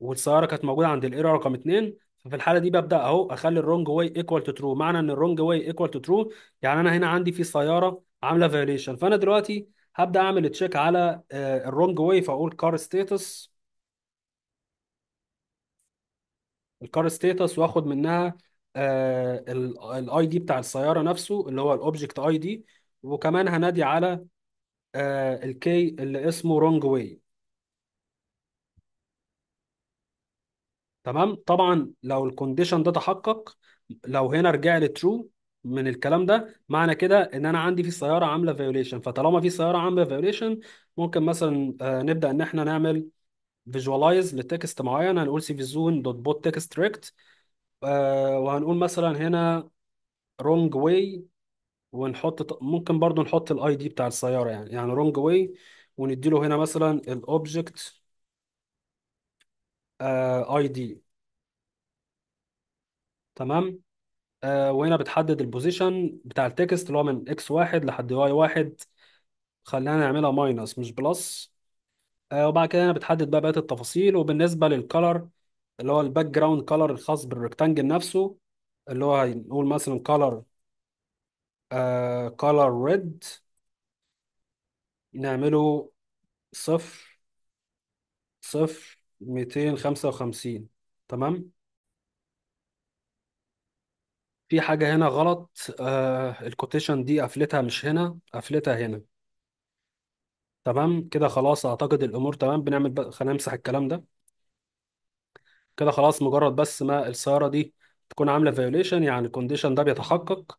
والسياره كانت موجوده عند الايرور رقم اتنين ففي الحاله دي ببدا اهو اخلي الرونج واي ايكوال تو ترو معنى ان الرونج واي ايكوال تو ترو يعني انا هنا عندي في سياره عامله فايوليشن فانا دلوقتي هبدا اعمل تشيك على آه، الرونج واي فاقول كار ستيتس الكار ستيتس واخد منها آه، الاي دي بتاع السياره نفسه اللي هو الاوبجكت اي دي وكمان هنادي على آه، الكي اللي اسمه رونج واي تمام طبعا لو الكونديشن ده تحقق لو هنا رجع لترو من الكلام ده معنى كده ان انا عندي في سياره عامله فيوليشن فطالما في سياره عامله فيوليشن ممكن مثلا آه، نبدا ان احنا نعمل فيجواليز لتكست معين هنقول سي في زون دوت بوت تكست ريكت وهنقول مثلا هنا رونج واي ونحط ممكن برضو نحط الاي دي بتاع السياره يعني يعني رونج واي له هنا مثلا الاوبجكت اي دي تمام آه، وهنا بتحدد البوزيشن بتاع التكست اللي هو من اكس واحد لحد واي واحد خلينا نعملها ماينس مش بلس آه، وبعد كده هنا بتحدد بقى بقية التفاصيل وبالنسبة للكلر اللي هو الباك جراوند كلر الخاص بالريكتانجل نفسه اللي هو هنقول مثلا كلر كلر ريد نعمله صفر صفر ميتين خمسة وخمسين تمام في حاجة هنا غلط آه الكوتيشن دي قفلتها مش هنا قفلتها هنا تمام كده خلاص اعتقد الامور تمام بنعمل بقى خلينا نمسح الكلام ده كده خلاص مجرد بس ما السيارة دي تكون عاملة فيوليشن يعني الكونديشن ده بيتحقق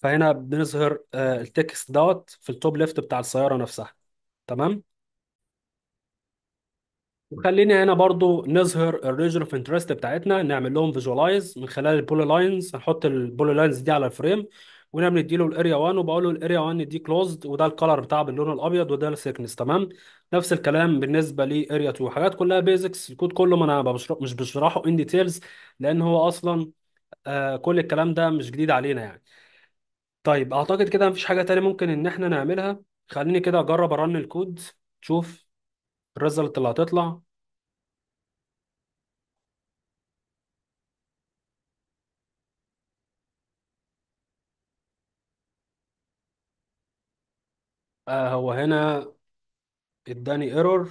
فهنا بنظهر آه التكست دوت في التوب ليفت بتاع السيارة نفسها تمام وخلينا هنا برضو نظهر الريجن اوف انترست بتاعتنا نعمل لهم فيجوالايز من خلال البولي لاينز هنحط البولي لاينز دي على الفريم ونعمل نديله الاريا 1 وبقول له الاريا 1 دي كلوزد وده الكلر بتاعه باللون الابيض وده السيكنس تمام نفس الكلام بالنسبه لاريا 2 حاجات كلها بيزكس الكود كله ما انا بشرح مش بشرحه ان ديتيلز لان هو اصلا آه كل الكلام ده مش جديد علينا يعني طيب اعتقد كده مفيش حاجه تانية ممكن ان احنا نعملها خليني كده اجرب ارن الكود شوف الريزلت اللي هتطلع آه هو هنا اداني ايرور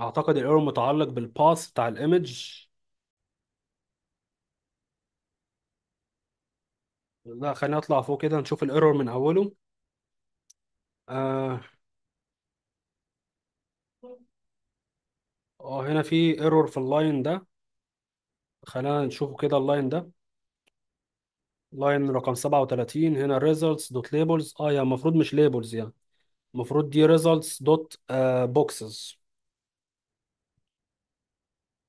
اعتقد الايرور متعلق بالباس بتاع الايمج لا خليني اطلع فوق كده نشوف الايرور من اوله آه اه هنا في ايرور في اللاين ده خلينا نشوفه كده اللاين ده لاين رقم 37 هنا results دوت labels اه يعني المفروض مش labels يعني المفروض دي results دوت آه، boxes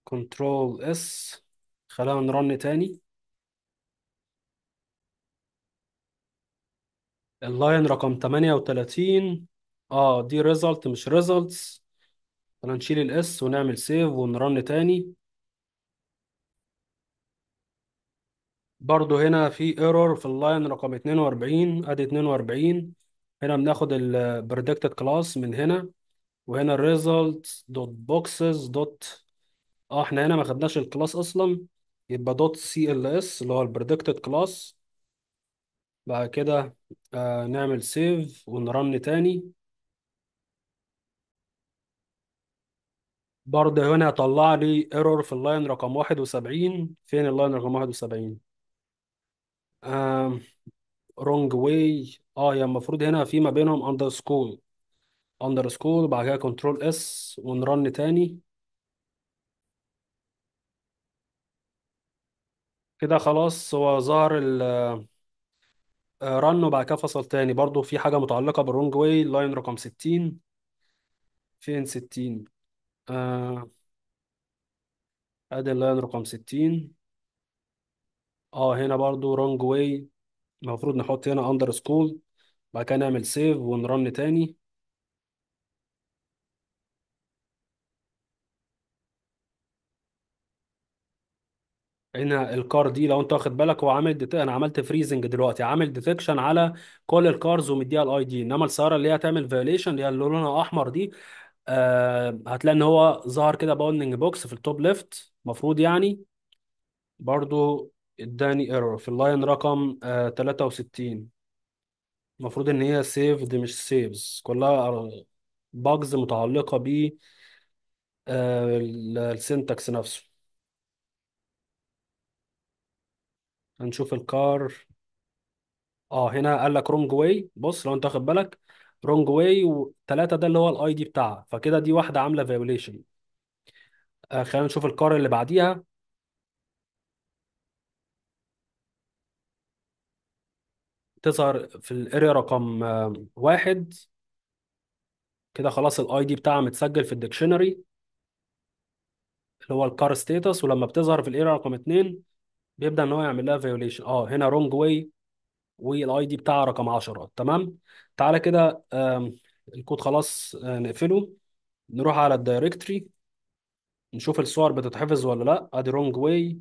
كنترول اس خلينا نرن تاني اللاين رقم 38 اه دي ريزلت مش ريزلتس انا نشيل الاس ونعمل سيف ونرن تاني برضو هنا في ايرور في اللاين رقم 42 ادي 42 هنا بناخد البريدكتد كلاس من هنا وهنا الريزلت دوت بوكسز دوت اه احنا هنا ما خدناش الكلاس اصلا يبقى دوت سي ال اس اللي هو البريدكتد كلاس بعد كده آه، نعمل سيف ونرن تاني برضه هنا طلع لي ايرور في اللاين رقم 71 فين اللاين رقم 71 رونج واي اه يا يعني المفروض هنا في ما بينهم اندرسكور اندرسكور بعد كده كنترول اس ونرن تاني كده خلاص هو ظهر ال آه، رن وبعد كده فصل تاني برضو في حاجة متعلقة بالرونج واي لاين رقم 60 فين 60 آه ادي اللاين رقم 60 اه هنا برضو رونج واي المفروض نحط هنا اندر سكول بعد كده نعمل سيف ونرن تاني هنا الكار دي لو انت واخد بالك هو عامل ديت... انا عملت فريزنج دلوقتي عامل ديتكشن على كل الكارز ومديها الاي دي انما السياره اللي هي هتعمل فيوليشن اللي هي اللي لونها احمر دي آه هتلاقي ان هو ظهر كده باوندنج بوكس في التوب ليفت المفروض يعني برضو اداني ايرور في اللاين رقم آه 63 المفروض ان هي سيفد مش سيفز كلها باجز متعلقه ب آه السنتكس نفسه هنشوف الكار اه هنا قال لك رونج واي بص لو انت واخد بالك رونج واي وثلاثة ده اللي هو الاي دي بتاعها فكده دي واحدة عاملة فيوليشن آه خلينا نشوف الكار اللي بعديها تظهر في الاريا رقم آه، واحد كده خلاص الاي دي بتاعها متسجل في الديكشنري اللي هو الكار ستيتس ولما بتظهر في الاريا رقم اتنين بيبدا ان هو يعمل لها فيوليشن اه هنا رونج واي والاي دي بتاعها رقم 10 تمام تعالى كده الكود خلاص آه، نقفله نروح على الدايركتري نشوف الصور بتتحفظ ولا لا ادي رونج واي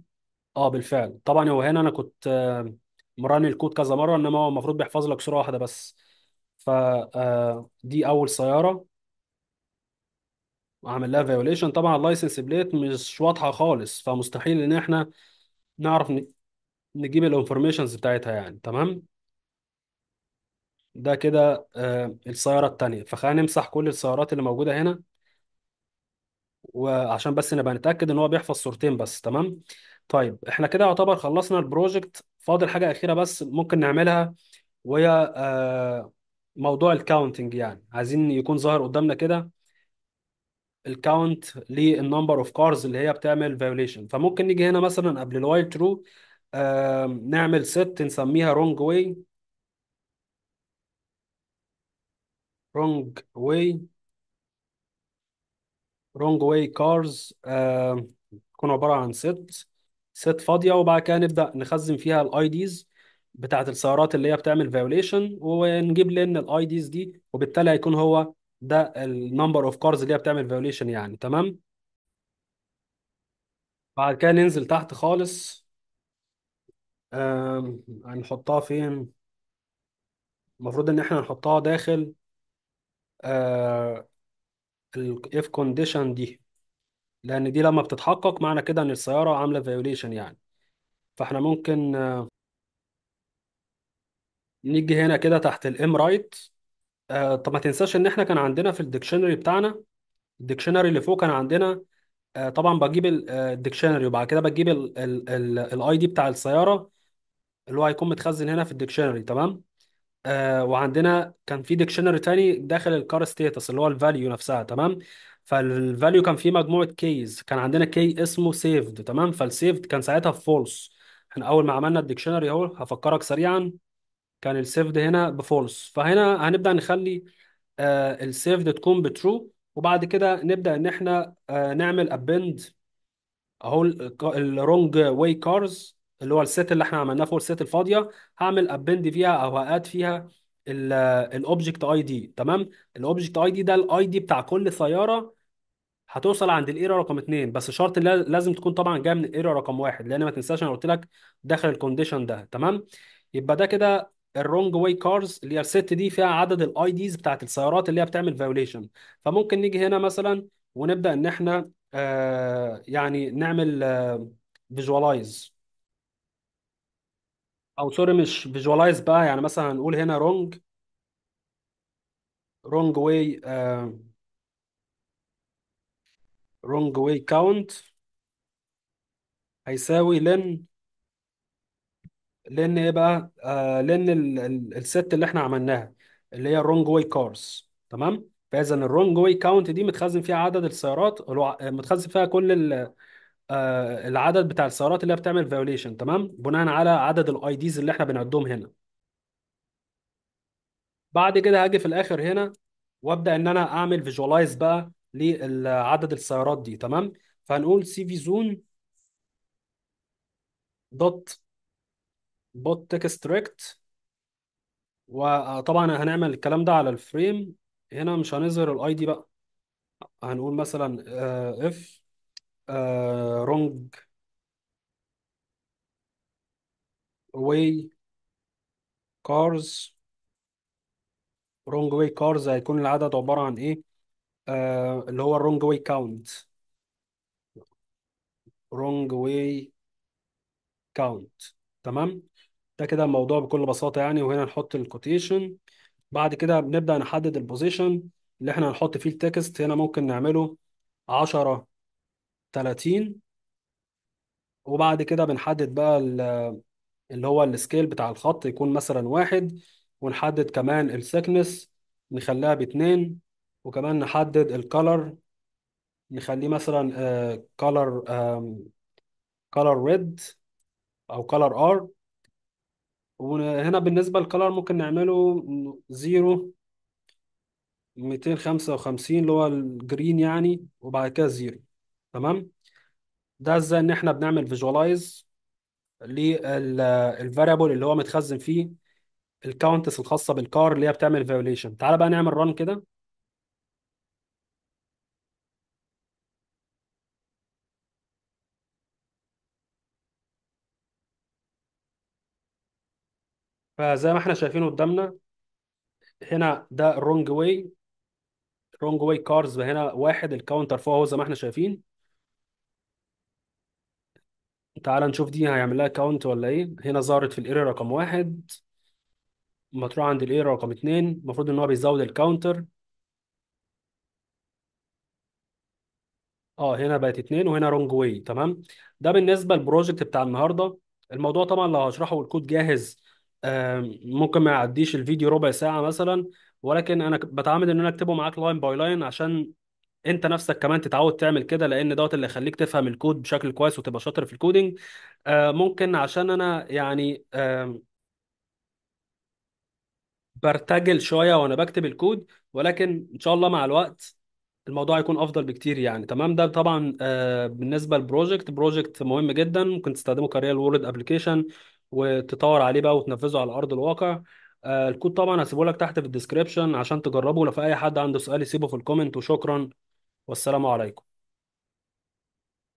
اه بالفعل طبعا هو هنا انا كنت مراني الكود كذا مره انما هو المفروض بيحفظ لك صوره واحده بس ف آه، دي اول سياره اعمل لها فيوليشن طبعا اللايسنس بليت مش واضحه خالص فمستحيل ان احنا نعرف نجيب الانفورميشنز بتاعتها يعني تمام ده كده آه، السيارة التانية فخلينا نمسح كل السيارات اللي موجودة هنا وعشان بس نبقى نتأكد ان هو بيحفظ صورتين بس تمام طيب احنا كده يعتبر خلصنا البروجكت فاضل حاجة أخيرة بس ممكن نعملها وهي آه، موضوع الكاونتنج يعني عايزين يكون ظاهر قدامنا كده الكاونت للنمبر اوف كارز اللي هي بتعمل فيوليشن فممكن نيجي هنا مثلا قبل الوايل ترو نعمل ست نسميها رونج واي رونج واي رونج واي كارز تكون عباره عن ست ست فاضيه وبعد كده نبدا نخزن فيها الاي ديز بتاعت السيارات اللي هي بتعمل فيوليشن ونجيب لن الاي ديز دي وبالتالي هيكون هو ده النمبر اوف كارز اللي هي بتعمل فايوليشن يعني تمام بعد كده ننزل تحت خالص هنحطها فين المفروض ان احنا نحطها داخل آه، الاف كونديشن دي لان دي لما بتتحقق معنى كده ان السياره عامله فايوليشن يعني فاحنا ممكن آه، نيجي هنا كده تحت الام رايت آه، طب ما تنساش ان احنا كان عندنا في الديكشنري بتاعنا الديكشنري اللي فوق كان عندنا آه، طبعا بجيب الديكشنري آه، وبعد كده بجيب الاي دي بتاع السياره اللي هو هيكون متخزن هنا في الديكشنري تمام وعندنا كان في ديكشنري تاني داخل الكار ستيتس اللي هو الفاليو نفسها تمام فالفاليو كان فيه مجموعه كيز كان عندنا كي اسمه سيفد تمام فالسيفد كان ساعتها فولس احنا اول ما عملنا الديكشنري اهو هفكرك سريعا كان السيفد هنا بفولس فهنا هنبدأ نخلي آه السيفد تكون بترو وبعد كده نبدأ ان احنا آه نعمل ابند اهو الرونج واي كارز اللي هو السيت اللي احنا عملناه فوق السيت الفاضيه هعمل ابند فيها او هاد فيها الاوبجكت اي دي تمام الاوبجكت اي دي ده الاي دي بتاع كل سياره هتوصل عند الايرور رقم 2 بس شرط لازم تكون طبعا جايه من الايرور رقم واحد لان ما تنساش انا قلت لك داخل الكونديشن ده تمام يبقى ده كده الرونج واي كارز اللي هي الست دي فيها عدد الاي ديز بتاعت السيارات اللي هي بتعمل فايوليشن فممكن نيجي هنا مثلا ونبدا ان احنا آه يعني نعمل فيجواليز آه او سوري مش فيجواليز بقى يعني مثلا نقول هنا رونج رونج واي رونج واي كاونت هيساوي لن لان ايه بقى آه لان الست اللي احنا عملناها اللي هي الرونج واي كارز تمام فاذا الرونج واي كاونت دي متخزن فيها عدد السيارات متخزن فيها كل ال- آه، العدد بتاع السيارات اللي هي بتعمل فيوليشن تمام بناء على عدد الاي ديز اللي احنا بنعدهم هنا بعد كده هاجي في الاخر هنا وابدا ان انا اعمل فيجوالايز بقى لعدد السيارات دي تمام فهنقول سي في زون دوت بوت اكستراكت وطبعا هنعمل الكلام ده على الفريم هنا مش هنظهر الاي دي بقى هنقول مثلا اف رونج واي كارز رونج واي كارز هيكون العدد عبارة عن ايه آه اللي هو الرونج واي كاونت رونج واي كاونت تمام ده كده الموضوع بكل بساطة يعني وهنا نحط الكوتيشن بعد كده بنبدأ نحدد البوزيشن اللي احنا هنحط فيه التكست هنا ممكن نعمله 10 30 وبعد كده بنحدد بقى اللي هو السكيل بتاع الخط يكون مثلا واحد ونحدد كمان الثيكنس نخليها باتنين وكمان نحدد الكالر نخليه مثلا كالر كالر ريد او كالر ار وهنا بالنسبة للكلر ممكن نعمله زيرو وخمسين اللي هو الجرين يعني وبعد كده زيرو تمام ده ازاي ان احنا بنعمل فيجواليز للفاريبل اللي هو متخزن فيه الكاونتس الخاصة بالكار اللي هي بتعمل فيوليشن تعال بقى نعمل ران كده فزي ما احنا شايفين قدامنا هنا ده الرونج واي رونج واي كارز هنا واحد الكاونتر فوق اهو زي ما احنا شايفين تعال نشوف دي هيعمل لها كاونت ولا ايه هنا ظهرت في الايرور رقم واحد لما تروح عند الايرور رقم اتنين المفروض ان هو بيزود الكاونتر اه هنا بقت اتنين وهنا رونج واي تمام ده بالنسبه للبروجكت بتاع النهارده الموضوع طبعا لو هشرحه والكود جاهز ممكن ما يعديش الفيديو ربع ساعة مثلا ولكن انا بتعمد ان انا اكتبه معاك لاين باي لاين عشان انت نفسك كمان تتعود تعمل كده لان دوت اللي يخليك تفهم الكود بشكل كويس وتبقى شاطر في الكودينج آه، ممكن عشان انا يعني برتجل شوية وانا بكتب الكود ولكن ان شاء الله مع الوقت الموضوع يكون افضل بكتير يعني تمام ده طبعا آه، بالنسبه للبروجكت بروجكت مهم جدا ممكن تستخدمه كريال وورد ابلكيشن وتطور عليه بقى وتنفذه على ارض الواقع آه، الكود طبعا هسيبه لك تحت في الديسكريبشن عشان تجربه لو في اي حد عنده سؤال يسيبه في الكومنت وشكرا والسلام عليكم